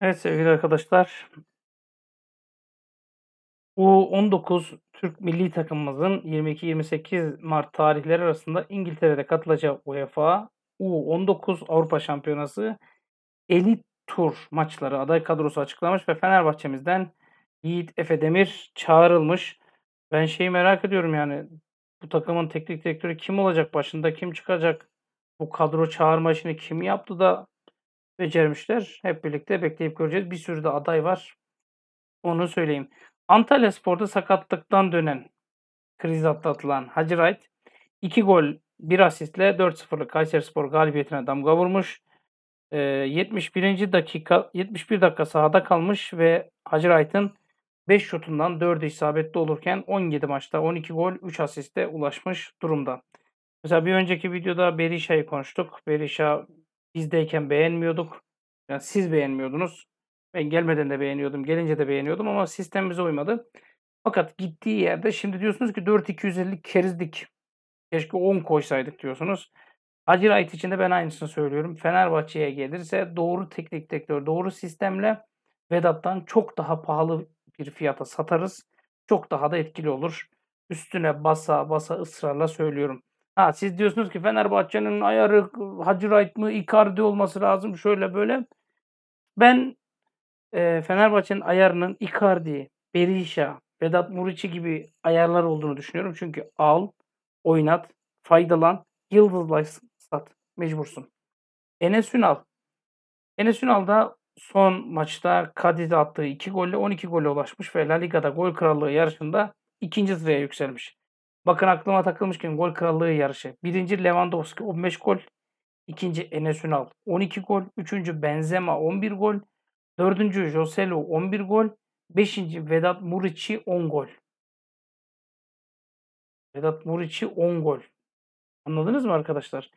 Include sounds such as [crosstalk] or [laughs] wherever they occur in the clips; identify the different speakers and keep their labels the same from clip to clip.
Speaker 1: Evet sevgili arkadaşlar. U19 Türk milli takımımızın 22-28 Mart tarihleri arasında İngiltere'de katılacağı UEFA U19 Avrupa Şampiyonası elit tur maçları aday kadrosu açıklamış ve Fenerbahçe'mizden Yiğit Efe Demir çağrılmış. Ben şeyi merak ediyorum yani bu takımın teknik direktörü kim olacak başında kim çıkacak? Bu kadro çağırma işini kim yaptı da becermişler. Hep birlikte bekleyip göreceğiz. Bir sürü de aday var. Onu söyleyeyim. Antalya Spor'da sakatlıktan dönen, kriz atlatılan Hacı Wright 2 gol 1 asistle 4-0'lık Kayseri Spor galibiyetine damga vurmuş. E, ee, 71. dakika 71 dakika sahada kalmış ve Hacı Wright'ın 5 şutundan 4'ü isabetli olurken 17 maçta 12 gol 3 asiste ulaşmış durumda. Mesela bir önceki videoda Berisha'yı konuştuk. Berisha bizdeyken beğenmiyorduk. Yani siz beğenmiyordunuz. Ben gelmeden de beğeniyordum, gelince de beğeniyordum ama sistem bize uymadı. Fakat gittiği yerde şimdi diyorsunuz ki 4250 kerizdik. Keşke 10 koysaydık diyorsunuz. Hacı Wright için de ben aynısını söylüyorum. Fenerbahçe'ye gelirse doğru teknik direktör, doğru sistemle Vedat'tan çok daha pahalı bir fiyata satarız. Çok daha da etkili olur. Üstüne basa basa ısrarla söylüyorum. Ha, siz diyorsunuz ki Fenerbahçe'nin ayarı Hacı Wright mı Icardi olması lazım şöyle böyle. Ben e, Fenerbahçe'nin ayarının Icardi, Berisha, Vedat Muriçi gibi ayarlar olduğunu düşünüyorum. Çünkü al, oynat, faydalan, yıldızlaş sat. Mecbursun. Enes Ünal. Enes Ünal da son maçta Kadiz'e attığı 2 golle 12 gole ulaşmış ve La Liga'da gol krallığı yarışında ikinci sıraya yükselmiş. Bakın aklıma takılmışken gol krallığı yarışı. Birinci Lewandowski 15 gol. ikinci Enes Ünal 12 gol. Üçüncü Benzema 11 gol. Dördüncü Joselu 11 gol. Beşinci Vedat Muriçi 10 gol. Vedat Muriçi 10 gol. Anladınız mı arkadaşlar?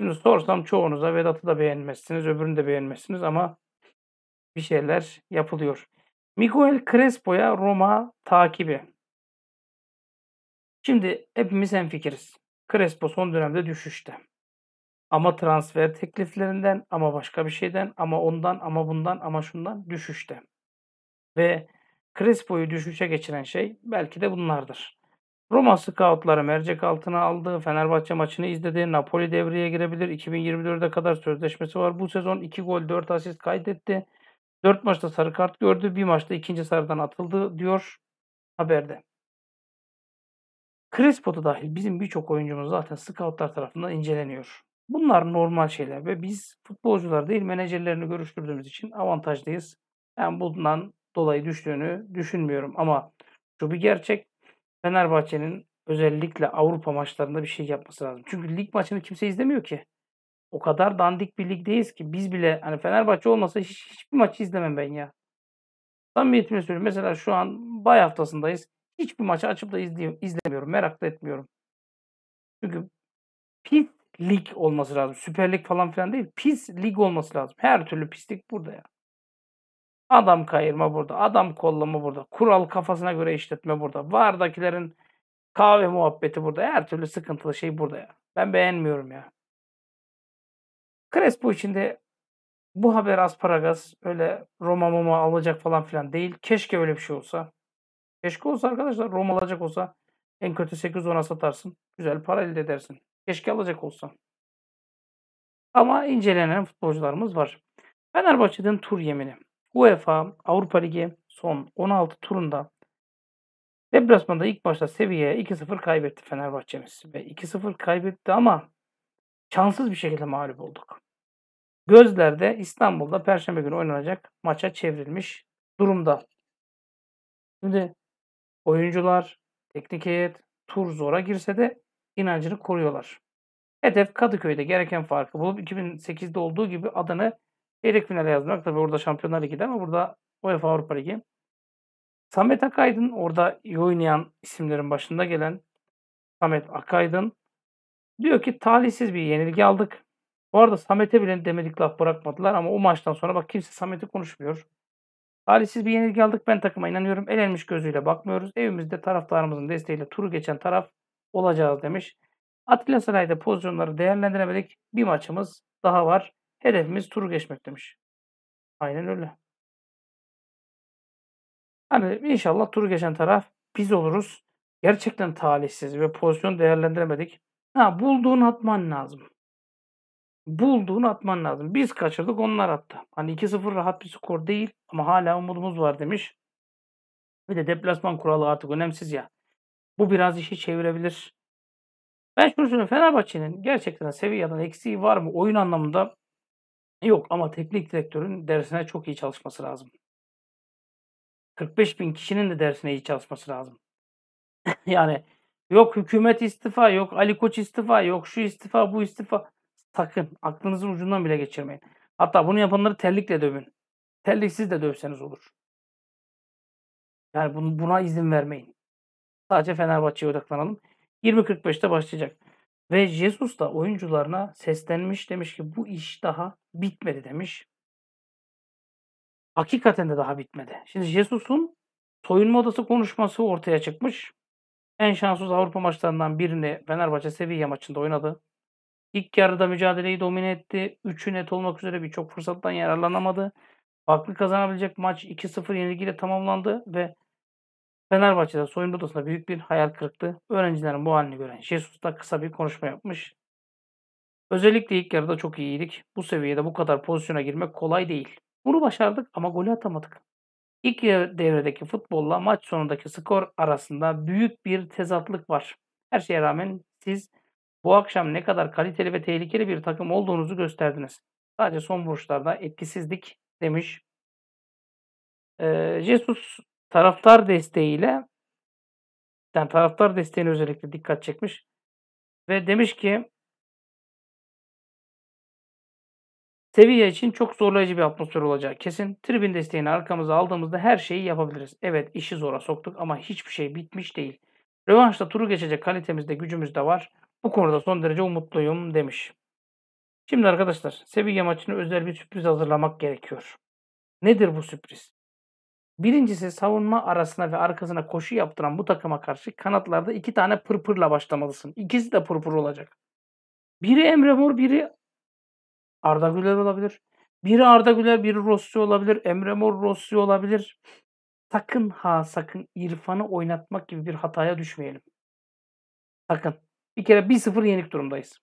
Speaker 1: Şimdi sorsam çoğunuza Vedat'ı da beğenmezsiniz, öbürünü de beğenmezsiniz ama bir şeyler yapılıyor. Miguel Crespo'ya Roma takibi. Şimdi hepimiz hemfikiriz. Crespo son dönemde düşüşte. Ama transfer tekliflerinden, ama başka bir şeyden, ama ondan, ama bundan, ama şundan düşüşte. Ve Crespo'yu düşüşe geçiren şey belki de bunlardır. Roma scoutları mercek altına aldı. Fenerbahçe maçını izledi. Napoli devreye girebilir. 2024'e kadar sözleşmesi var. Bu sezon 2 gol 4 asist kaydetti. 4 maçta sarı kart gördü. Bir maçta ikinci sarıdan atıldı diyor haberde. Crespo da dahil bizim birçok oyuncumuz zaten scoutlar tarafından inceleniyor. Bunlar normal şeyler ve biz futbolcular değil menajerlerini görüştürdüğümüz için avantajlıyız. Ben bundan dolayı düştüğünü düşünmüyorum ama şu bir gerçek Fenerbahçe'nin özellikle Avrupa maçlarında bir şey yapması lazım. Çünkü lig maçını kimse izlemiyor ki. O kadar dandik bir ligdeyiz ki biz bile hani Fenerbahçe olmasa hiç, hiçbir maçı izlemem ben ya. Samimiyetimle söylüyorum. Mesela şu an bay haftasındayız. Hiçbir maçı açıp da izliyorum, izlemiyorum. Merak da etmiyorum. Çünkü pis lig olması lazım. Süper lig falan filan değil. Pis lig olması lazım. Her türlü pislik burada ya. Adam kayırma burada. Adam kollama burada. Kural kafasına göre işletme burada. Vardakilerin kahve muhabbeti burada. Her türlü sıkıntılı şey burada ya. Ben beğenmiyorum ya. Crespo için de bu haber Asparagas öyle Roma mama alacak falan filan değil. Keşke öyle bir şey olsa. Keşke olsa arkadaşlar Roma alacak olsa en kötü 8-10'a satarsın. Güzel para elde edersin. Keşke alacak olsa. Ama incelenen futbolcularımız var. Fenerbahçe'den tur yemini. UEFA Avrupa Ligi son 16 turunda deplasmanda ilk başta seviyeye 2-0 kaybetti Fenerbahçe'miz. Ve 2-0 kaybetti ama şanssız bir şekilde mağlup olduk. Gözler'de İstanbul'da Perşembe günü oynanacak maça çevrilmiş durumda. Şimdi Oyuncular, teknik heyet, tur zora girse de inancını koruyorlar. Hedef Kadıköy'de gereken farkı bulup 2008'de olduğu gibi adını çeyrek finale yazmak. Tabi orada Şampiyonlar Ligi'de ama burada UEFA Avrupa Ligi. Samet Akaydın orada iyi oynayan isimlerin başında gelen Samet Akaydın diyor ki talihsiz bir yenilgi aldık. Bu arada Samet'e bile demedik laf bırakmadılar ama o maçtan sonra bak kimse Samet'i konuşmuyor. Talihsiz bir yenilgi aldık. Ben takıma inanıyorum. Elenmiş gözüyle bakmıyoruz. Evimizde taraftarımızın desteğiyle turu geçen taraf olacağız demiş. Atilla Saray'da pozisyonları değerlendiremedik. Bir maçımız daha var. Hedefimiz turu geçmek demiş. Aynen öyle. Hani inşallah turu geçen taraf biz oluruz. Gerçekten talihsiz ve pozisyon değerlendiremedik. Ha bulduğun atman lazım bulduğunu atman lazım. Biz kaçırdık onlar attı. Hani 2-0 rahat bir skor değil ama hala umudumuz var demiş. Bir de deplasman kuralı artık önemsiz ya. Bu biraz işi çevirebilir. Ben şunu söyleyeyim Fenerbahçe'nin gerçekten seviyeden eksiği var mı oyun anlamında? Yok ama teknik direktörün dersine çok iyi çalışması lazım. 45 bin kişinin de dersine iyi çalışması lazım. [laughs] yani yok hükümet istifa, yok Ali Koç istifa, yok şu istifa, bu istifa. Sakın aklınızın ucundan bile geçirmeyin. Hatta bunu yapanları terlikle dövün. Terliksiz de dövseniz olur. Yani buna izin vermeyin. Sadece Fenerbahçe'ye odaklanalım. 20.45'te başlayacak. Ve Jesus da oyuncularına seslenmiş demiş ki bu iş daha bitmedi demiş. Hakikaten de daha bitmedi. Şimdi Jesus'un soyunma odası konuşması ortaya çıkmış. En şanssız Avrupa maçlarından birini Fenerbahçe Sevilla maçında oynadı. İlk yarıda mücadeleyi domine etti. 3'ü net olmak üzere birçok fırsattan yararlanamadı. Farklı kazanabilecek maç 2-0 yenilgiyle tamamlandı ve Fenerbahçe'de soyunma odasında büyük bir hayal kırıklığı. Öğrencilerin bu halini gören Jesus da kısa bir konuşma yapmış. Özellikle ilk yarıda çok iyiydik. Bu seviyede bu kadar pozisyona girmek kolay değil. Bunu başardık ama golü atamadık. İlk devredeki futbolla maç sonundaki skor arasında büyük bir tezatlık var. Her şeye rağmen siz bu akşam ne kadar kaliteli ve tehlikeli bir takım olduğunuzu gösterdiniz. Sadece son vuruşlarda etkisizlik demiş. Ee, Jesus taraftar desteğiyle yani taraftar desteğine özellikle dikkat çekmiş. Ve demiş ki Seviye için çok zorlayıcı bir atmosfer olacak kesin. Tribün desteğini arkamıza aldığımızda her şeyi yapabiliriz. Evet işi zora soktuk ama hiçbir şey bitmiş değil. Rövanşta turu geçecek kalitemizde gücümüz de var. Bu konuda son derece umutluyum demiş. Şimdi arkadaşlar Sevilla maçına özel bir sürpriz hazırlamak gerekiyor. Nedir bu sürpriz? Birincisi savunma arasına ve arkasına koşu yaptıran bu takıma karşı kanatlarda iki tane pırpırla başlamalısın. İkisi de pırpır olacak. Biri Emre Mor, biri Arda Güler olabilir. Biri Arda Güler, biri Rossi olabilir. Emre Mor Rossi olabilir. Sakın ha sakın İrfan'ı oynatmak gibi bir hataya düşmeyelim. Sakın. Bir kere 1-0 yenik durumdayız.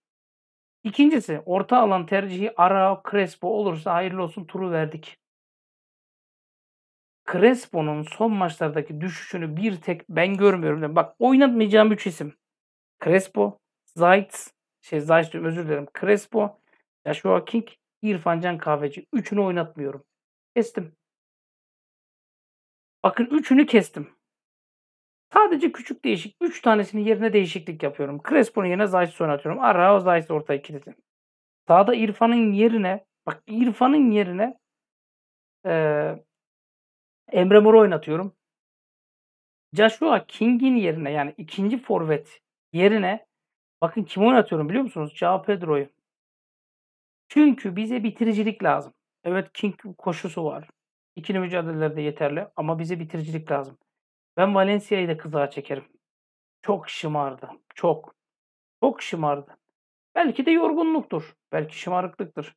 Speaker 1: İkincisi orta alan tercihi Arao Crespo olursa hayırlı olsun turu verdik. Crespo'nun son maçlardaki düşüşünü bir tek ben görmüyorum. Bak oynatmayacağım 3 isim. Crespo, Zaitz, şey Zayt özür dilerim. Crespo, Joshua King, İrfan Can Kahveci. Üçünü oynatmıyorum. Kestim. Bakın üçünü kestim. Sadece küçük değişik 3 tanesinin yerine değişiklik yapıyorum. Crespo'nun yerine Zayt'ı oynatıyorum. Arao Zayt ortaya kilitli. Sağda İrfan'ın yerine bak İrfan'ın yerine e, Emre Mor'u oynatıyorum. Joshua King'in yerine yani ikinci forvet yerine bakın kimi oynatıyorum biliyor musunuz? Cao Pedro'yu. Çünkü bize bitiricilik lazım. Evet King koşusu var. İkili mücadelelerde yeterli ama bize bitiricilik lazım. Ben Valencia'yı da kızağa çekerim. Çok şımardı. Çok. Çok şımardı. Belki de yorgunluktur. Belki şımarıklıktır.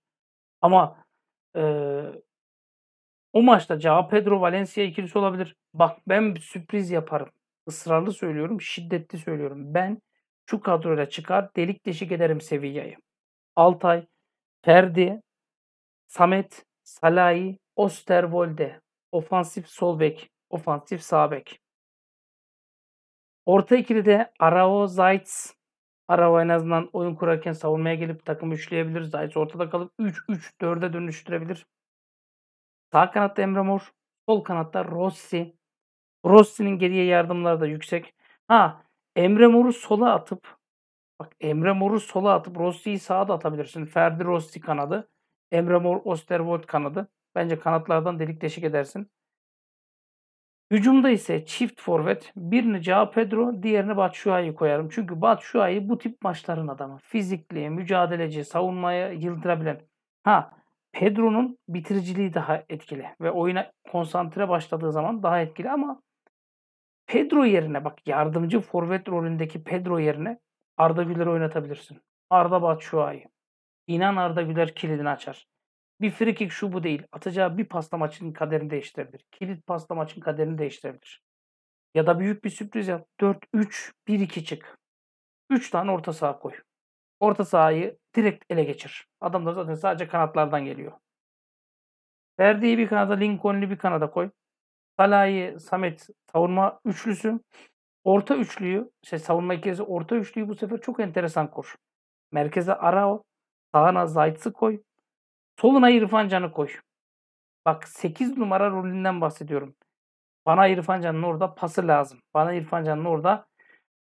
Speaker 1: Ama e, o maçta Cao Pedro Valencia ikilisi olabilir. Bak ben bir sürpriz yaparım. Israrlı söylüyorum. Şiddetli söylüyorum. Ben şu kadroyla çıkar delik deşik ederim Sevilla'yı. Altay, Ferdi, Samet, Salahi, Osterwolde, ofansif sol bek, ofansif sağ bek. Orta ikili de Arao, Zayt's. Arao en azından oyun kurarken savunmaya gelip takımı üçleyebilir. Zayt's ortada kalıp 3-3-4'e dönüştürebilir. Sağ kanatta Emre Mor. Sol kanatta Rossi. Rossi'nin geriye yardımları da yüksek. Ha Emre Mor'u sola atıp bak Emre Mor'u sola atıp Rossi'yi sağa da atabilirsin. Ferdi Rossi kanadı. Emre Mor Osterwold kanadı. Bence kanatlardan delik deşik edersin. Hücumda ise çift forvet. Birini Cao Pedro, diğerini Batshuayi koyarım. Çünkü Batshuayi bu tip maçların adamı. Fizikli, mücadeleci, savunmaya yıldırabilen. Ha Pedro'nun bitiriciliği daha etkili ve oyuna konsantre başladığı zaman daha etkili ama Pedro yerine bak yardımcı forvet rolündeki Pedro yerine Arda Güler'i oynatabilirsin. Arda Batshuayi. İnan Arda Güler kilidini açar. Bir frikik şu bu değil. Atacağı bir pasta maçın kaderini değiştirebilir. Kilit pasta maçın kaderini değiştirebilir. Ya da büyük bir sürpriz yap. 4-3-1-2 çık. 3 tane orta saha koy. Orta sahayı direkt ele geçir. Adamlar zaten sadece kanatlardan geliyor. Ferdi'yi bir kanada, Lincoln'li bir kanada koy. Salah'ı, Samet savunma üçlüsü. Orta üçlüyü, şey savunma ikilisi orta üçlüyü bu sefer çok enteresan kur. Merkeze Arao, sağına Zayt'sı koy. Soluna İrfan Can'ı koy. Bak 8 numara rolünden bahsediyorum. Bana İrfan Can'ın orada pası lazım. Bana İrfan Can'ın orada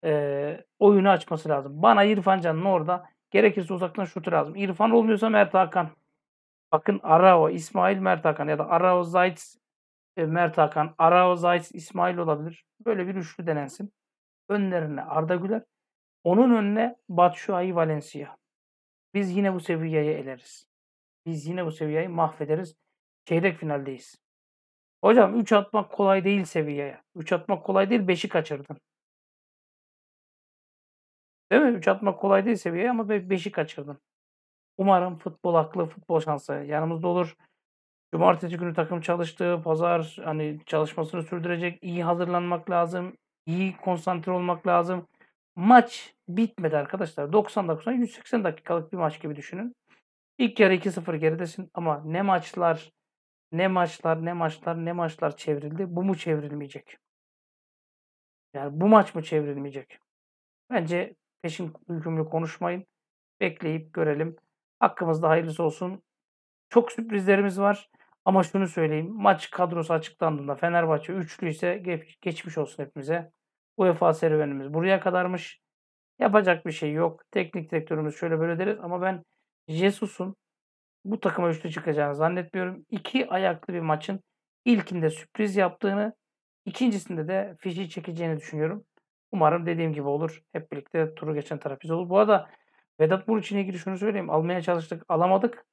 Speaker 1: e, oyunu açması lazım. Bana İrfan Can'ın orada gerekirse uzaktan şutu lazım. İrfan olmuyorsa Mert Hakan. Bakın Arao, İsmail Mert Hakan ya da Arao Zayt e, Mert Hakan, Arao Zayt İsmail olabilir. Böyle bir üçlü denensin. Önlerine Arda Güler. Onun önüne Batshuayi Valencia. Biz yine bu seviyeye eleriz. Biz yine bu seviyeyi mahvederiz. Çeyrek finaldeyiz. Hocam 3 atmak kolay değil seviyeye. 3 atmak kolay değil 5'i kaçırdın. Değil mi? 3 atmak kolay değil seviyeye ama 5'i kaçırdın. Umarım futbol aklı, futbol şansı yanımızda olur. Cumartesi günü takım çalıştı. Pazar hani çalışmasını sürdürecek. İyi hazırlanmak lazım. İyi konsantre olmak lazım. Maç bitmedi arkadaşlar. 90 dakika 180 dakikalık bir maç gibi düşünün. İlk yarı 2-0 geridesin ama ne maçlar ne maçlar ne maçlar ne maçlar çevrildi. Bu mu çevrilmeyecek? Yani bu maç mı çevrilmeyecek? Bence peşin hükümlü konuşmayın. Bekleyip görelim. Hakkımızda hayırlısı olsun. Çok sürprizlerimiz var. Ama şunu söyleyeyim. Maç kadrosu açıklandığında Fenerbahçe üçlü ise geçmiş olsun hepimize. UEFA serüvenimiz buraya kadarmış. Yapacak bir şey yok. Teknik direktörümüz şöyle böyle deriz ama ben Jesus'un bu takıma üçlü çıkacağını zannetmiyorum. İki ayaklı bir maçın ilkinde sürpriz yaptığını, ikincisinde de fişi çekeceğini düşünüyorum. Umarım dediğim gibi olur. Hep birlikte turu geçen taraf biz olur. Bu arada Vedat Muriç'in ilgili şunu söyleyeyim. Almaya çalıştık, alamadık.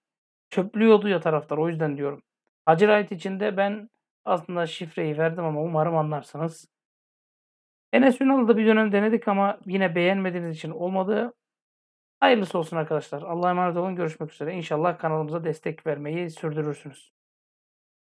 Speaker 1: Çöplüyordu ya taraftar. O yüzden diyorum. Hacı Wright için de ben aslında şifreyi verdim ama umarım anlarsınız. Enes Ünal'ı da bir dönem denedik ama yine beğenmediğiniz için olmadı. Hayırlısı olsun arkadaşlar. Allah'a emanet olun. Görüşmek üzere. İnşallah kanalımıza destek vermeyi sürdürürsünüz.